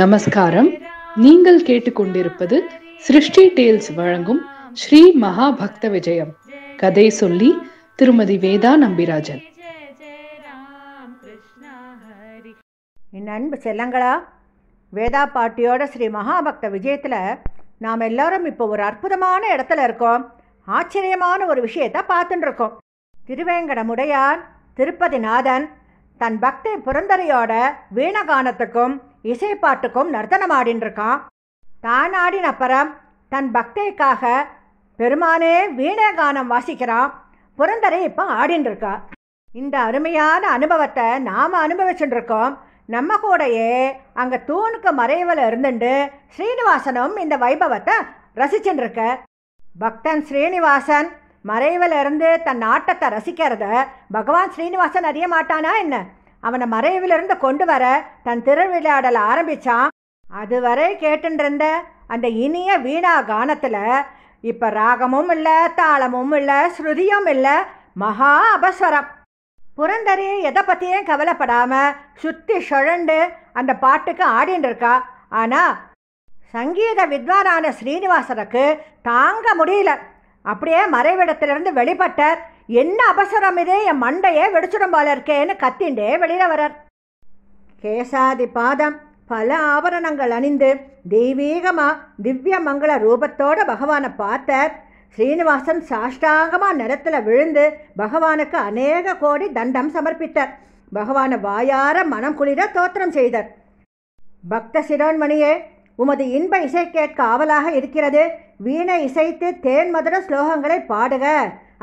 நமஸ்காரம் நீங்கள் கேட்டுக்கொண்டிருப்பது சிருஷ்டி டேல்ஸ் வழங்கும் ஸ்ரீ மகா பக்த விஜயம் கதை சொல்லி திருமதி வேதா நம்பிராஜன் என் அன்பு செல்லங்களா வேதா பாட்டியோட ஸ்ரீ மகாபக்த விஜயத்தில் நாம் எல்லாரும் இப்போ ஒரு அற்புதமான இடத்துல இருக்கோம் ஆச்சரியமான ஒரு விஷயத்தை பார்த்துட்டு இருக்கோம் திருவேங்கடமுடையான் திருப்பதிநாதன் தன் பக்தி புரந்தரையோட வீணகானத்துக்கும் இசை பாட்டுக்கும் நர்த்தனம் ஆடின்றிருக்கான் தான் ஆடின அப்புறம் தன் பக்தைக்காக பெருமானே வீணகானம் வாசிக்கிறான் புரந்தரை இப்போ ஆடின்றிருக்கா இந்த அருமையான அனுபவத்தை நாம் அனுபவிச்சுட்டுருக்கோம் நம்ம கூடயே அங்கே தூணுக்கு மறைவில் இருந்துட்டு ஸ்ரீனிவாசனும் இந்த வைபவத்தை ரசிச்சுட்டுருக்க பக்தன் ஸ்ரீனிவாசன் மறைவில் இருந்து தன் ஆட்டத்தை ரசிக்கிறத பகவான் ஸ்ரீனிவாசன் அறிய மாட்டானா என்ன அவனை மறைவிலிருந்து கொண்டு வர தன் திருவிளையாடலை ஆரம்பித்தான் அதுவரை கேட்டுருந்த அந்த இனிய வீணா கானத்தில் இப்போ ராகமும் இல்லை தாளமும் இல்லை ஸ்ருதியும் இல்லை மகா அபஸ்வரம் புரந்தரே எதை பற்றியும் கவலைப்படாமல் சுற்றி சுழண்டு அந்த பாட்டுக்கு ஆடின்னு இருக்கா ஆனால் சங்கீத வித்வானான ஸ்ரீனிவாசனுக்கு தாங்க முடியல அப்படியே மறைவிடத்திலிருந்து வெளிப்பட்டார் என்ன அபசரம் இது என் மண்டையே வெடிச்சிடும் போல இருக்கேன்னு கத்திண்டே வெளியில வரார் கேசாதி பாதம் பல ஆபரணங்கள் அணிந்து தெய்வீகமாக திவ்ய மங்கள ரூபத்தோட பகவானை பார்த்தார் ஸ்ரீனிவாசன் சாஷ்டாங்கமாக நிலத்தில் விழுந்து பகவானுக்கு அநேக கோடி தண்டம் சமர்ப்பித்தார் பகவானை வாயார மனம் குளிர தோத்திரம் செய்தார் பக்த சிரோன்மணியே உமது இன்ப இசை கேட்க ஆவலாக இருக்கிறது வீணை இசைத்து தேன் மதுர ஸ்லோகங்களை பாடுக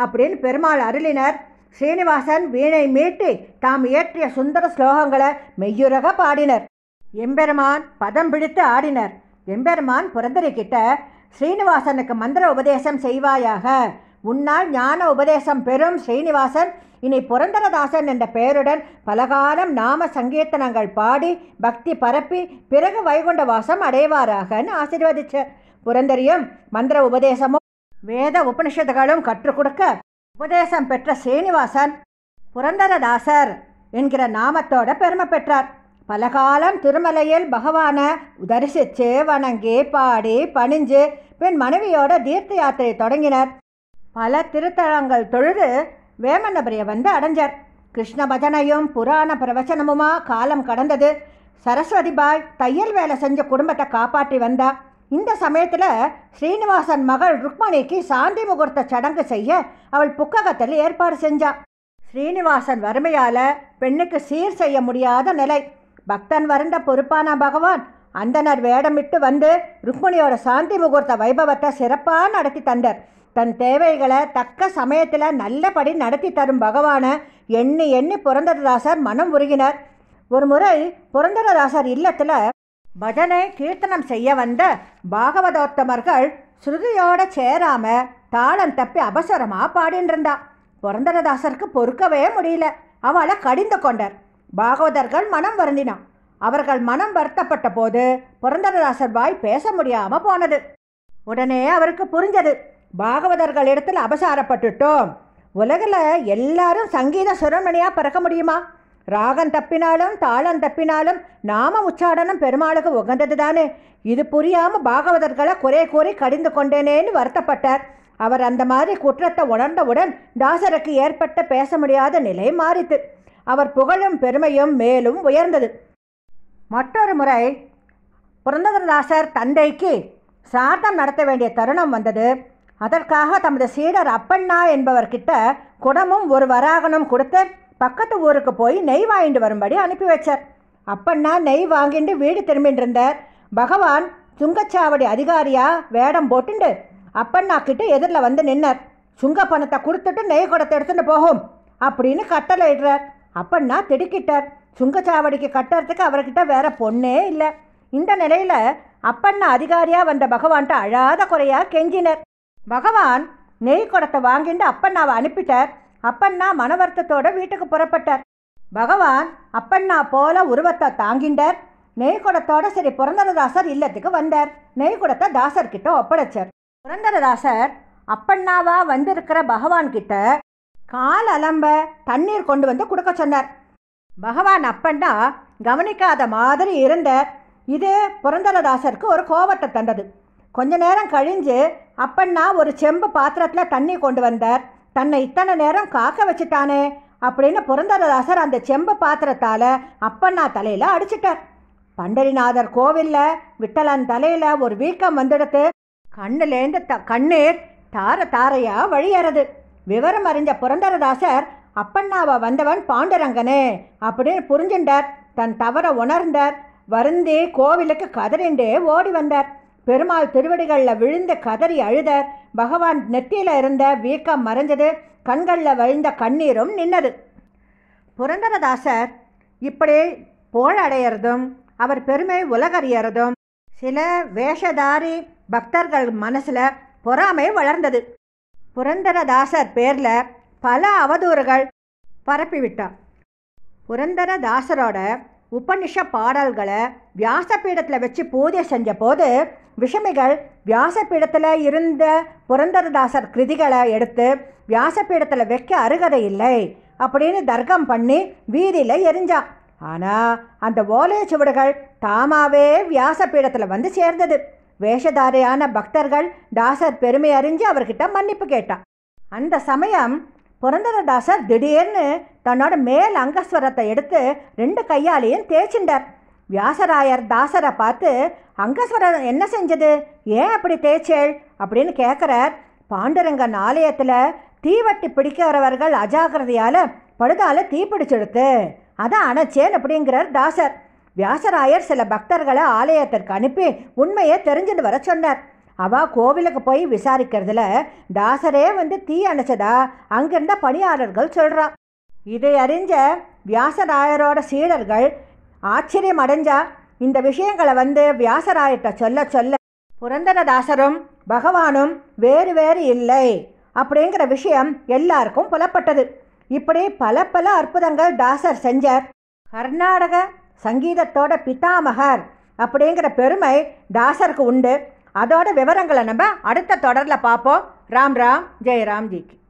அப்படின்னு பெருமாள் அருளினர் ஸ்ரீனிவாசன் வீணை மீட்டி தாம் இயற்றிய சுந்தர ஸ்லோகங்களை மெய்யுறக பாடினர் எம்பெருமான் பதம் பிடித்து ஆடினர் எம்பெருமான் புரந்தரிக்கிட்ட ஸ்ரீனிவாசனுக்கு மந்திர உபதேசம் செய்வாயாக உன்னால் ஞான உபதேசம் பெறும் ஸ்ரீனிவாசன் இனி புரந்தரதாசன் என்ற பெயருடன் பலகாலம் நாம சங்கீர்த்தனங்கள் பாடி பக்தி பரப்பி பிறகு வைகுண்ட வாசம் அடைவாராகன்னு ஆசீர்வதிச்ச புரந்தரியும் மந்திர உபதேசமும் வேத உபனிஷத்துகளும் கற்றுக் கொடுக்க உபதேசம் பெற்ற சீனிவாசன் புரந்தரதாசர் என்கிற நாமத்தோட பெருமை பெற்றார் பலகாலம் திருமலையில் பகவானை தரிசித்து வணங்கி பாடி பணிஞ்சு பின் மனைவியோட தீர்த்த யாத்திரை தொடங்கினர் பல திருத்தலங்கள் தொழுது வேமன்னபுரியை வந்து அடைஞ்சார் கிருஷ்ண பஜனையும் புராண பிரவச்சனமுமா காலம் கடந்தது சரஸ்வதி பாய் தையல் வேலை செஞ்ச குடும்பத்தை காப்பாற்றி வந்தா இந்த சமயத்தில் ஸ்ரீனிவாசன் மகள் ருக்மணிக்கு சாந்தி முகூர்த்த சடங்கு செய்ய அவள் புக்ககத்தில் ஏற்பாடு செஞ்சாள் ஸ்ரீனிவாசன் வறுமையால் பெண்ணுக்கு சீர் செய்ய முடியாத நிலை பக்தன் வறந்த பொறுப்பான பகவான் அந்தனர் வேடமிட்டு வந்து ருக்மணியோட சாந்தி முகூர்த்த வைபவத்தை சிறப்பாக நடத்தி தந்தார் தன் தேவைகளை தக்க சமயத்தில் நல்லபடி நடத்தி தரும் பகவானை எண்ணி எண்ணி புரந்தரதாசர் மனம் உருகினார் ஒரு முறை புரந்தரதாசர் இல்லத்தில் பஜனை கீர்த்தனம் செய்ய வந்த பாகவதோத்தமர்கள் ஸ்ருதியோட சேராம தாளம் தப்பி அபசரமாக பாடின்னு இருந்தா புரந்தரதாசருக்கு பொறுக்கவே முடியல அவளை கடிந்து கொண்டார் பாகவதர்கள் மனம் வருந்தினான் அவர்கள் மனம் வருத்தப்பட்ட போது புரந்தரதாசர் வாய் பேச முடியாமல் போனது உடனே அவருக்கு புரிஞ்சது பாகவதர்கள் இடத்துல அபசாரப்பட்டுட்டோம் உலகில் எல்லாரும் சங்கீத சுரமணியாக பிறக்க முடியுமா ராகம் தப்பினாலும் தாளம் தப்பினாலும் நாம உச்சாடனம் பெருமாளுக்கு உகந்தது தானே இது புரியாமல் பாகவதர்களை குறை கூறி கடிந்து கொண்டேனேன்னு வருத்தப்பட்டார் அவர் அந்த மாதிரி குற்றத்தை உணர்ந்தவுடன் தாசருக்கு ஏற்பட்ட பேச முடியாத நிலை மாறித்து அவர் புகழும் பெருமையும் மேலும் உயர்ந்தது மற்றொரு முறை தாசர் தந்தைக்கு சார்த்தம் நடத்த வேண்டிய தருணம் வந்தது அதற்காக தமது சீடர் அப்பண்ணா என்பவர்கிட்ட குடமும் ஒரு வராகனும் கொடுத்து பக்கத்து ஊருக்கு போய் நெய் வாங்கிட்டு வரும்படி அனுப்பி வச்சார் அப்பன்னா நெய் வாங்கிட்டு வீடு திரும்பிட்டு இருந்தார் பகவான் சுங்கச்சாவடி அதிகாரியாக வேடம் போட்டுண்டு அப்பண்ணா கிட்ட எதிரில் வந்து நின்னார் சுங்க பணத்தை கொடுத்துட்டு நெய் குடத்தை எடுத்துகிட்டு போகும் அப்படின்னு கட்டளை இடுறார் அப்பண்ணா திடுக்கிட்டார் சுங்கச்சாவடிக்கு கட்டுறதுக்கு அவர்கிட்ட வேற பொண்ணே இல்லை இந்த நிலையில் அப்பண்ணா அதிகாரியாக வந்த பகவான்கிட்ட அழாத குறையாக கெஞ்சினர் பகவான் நெய் குடத்தை வாங்கிட்டு அப்பண்ணாவை அனுப்பிட்டார் அப்பண்ணா மனவர்த்தத்தோட வீட்டுக்கு புறப்பட்டார் பகவான் அப்பண்ணா போல உருவத்தை தாங்கிண்டார் நெய்குடத்தோட சரி புரந்தரதாசர் இல்லத்துக்கு வந்தார் நெய்குடத்தை தாசர்கிட்ட ஒப்படைச்சார் புரந்தரதாசர் அப்பண்ணாவா வந்திருக்கிற பகவான்கிட்ட கால் அலம்ப தண்ணீர் கொண்டு வந்து கொடுக்க சொன்னார் பகவான் அப்பண்ணா கவனிக்காத மாதிரி இருந்தார் இது புரந்தரதாசருக்கு ஒரு கோபத்தை தந்தது கொஞ்ச நேரம் கழிஞ்சு அப்பண்ணா ஒரு செம்பு பாத்திரத்தில் தண்ணி கொண்டு வந்தார் தன்னை இத்தனை நேரம் காக்க வச்சுட்டானே அப்படின்னு புரந்தரதாசர் அந்த செம்ப பாத்திரத்தால் அப்பண்ணா தலையில் அடிச்சிட்டார் பண்டரிநாதர் கோவிலில் விட்டலன் தலையில் ஒரு வீக்கம் வந்துடுத்து கண்ணுலேருந்து த கண்ணீர் தார தாரையாக வழியறது விவரம் அறிஞ்ச புரந்தரதாசர் அப்பண்ணாவை வந்தவன் பாண்டரங்கனே அப்படின்னு புரிஞ்சின்றார் தன் தவற உணர்ந்தார் வருந்தி கோவிலுக்கு கதறிண்டே ஓடி வந்தார் பெருமாள் திருவடிகளில் விழுந்து கதறி அழுத பகவான் நெத்தியில் இருந்த வீக்கம் மறைஞ்சது கண்களில் வழிந்த கண்ணீரும் நின்னது புரந்தரதாசர் இப்படி போழடையிறதும் அவர் பெருமை உலகறியறதும் சில வேஷதாரி பக்தர்கள் மனசில் பொறாமை வளர்ந்தது புரந்தரதாசர் பேரில் பல அவதூறுகள் பரப்பிவிட்டார் புரந்தரதாசரோட உபனிஷ பாடல்களை வியாசபீடத்தில் வச்சு பூஜை செஞ்சபோது விஷமிகள் வியாசபீடத்தில் இருந்த புரந்தரதாசர் கிருதிகளை எடுத்து வியாசபீடத்தில் வைக்க அருகதை இல்லை அப்படின்னு தர்க்கம் பண்ணி வீதியில் எரிஞ்சா ஆனால் அந்த ஓலைய சுவடுகள் தாமாவே வியாசபீடத்தில் வந்து சேர்ந்தது வேஷதாரியான பக்தர்கள் தாசர் பெருமை அறிஞ்சு அவர்கிட்ட மன்னிப்பு கேட்டான் அந்த சமயம் புரந்தரதாசர் திடீர்னு தன்னோட மேல் அங்கஸ்வரத்தை எடுத்து ரெண்டு கையாலையும் தேய்ச்சிண்டார் வியாசராயர் தாசரை பார்த்து அங்கஸ்வரம் என்ன செஞ்சது ஏன் அப்படி தேய்ச்சேள் அப்படின்னு கேட்குறார் பாண்டுரங்கன் ஆலயத்தில் தீவட்டி பிடிக்கிறவர்கள் அஜாகிரதையால் படுதால தீ பிடிச்செடுத்து அதான் அணைச்சேன் அப்படிங்கிறார் தாசர் வியாசராயர் சில பக்தர்களை ஆலயத்திற்கு அனுப்பி உண்மையை தெரிஞ்சுட்டு வர சொன்னார் அவள் கோவிலுக்கு போய் விசாரிக்கிறதுல தாசரே வந்து தீ அணைச்சதா அங்கிருந்த பணியாளர்கள் சொல்கிறா இதை அறிஞ்ச வியாசராயரோட சீடர்கள் ஆச்சரியம் அடைஞ்சா இந்த விஷயங்களை வந்து வியாசராயிட்ட சொல்ல சொல்ல புரந்தரதாசரும் பகவானும் வேறு வேறு இல்லை அப்படிங்கிற விஷயம் எல்லாருக்கும் புலப்பட்டது இப்படி பல பல அற்புதங்கள் தாசர் செஞ்சார் கர்நாடக சங்கீதத்தோட பிதாமகர் அப்படிங்கிற பெருமை தாசருக்கு உண்டு அதோட விவரங்களை நம்ம அடுத்த தொடரில் பார்ப்போம் ராம் ராம் ஜெய் ராம்ஜிக்கு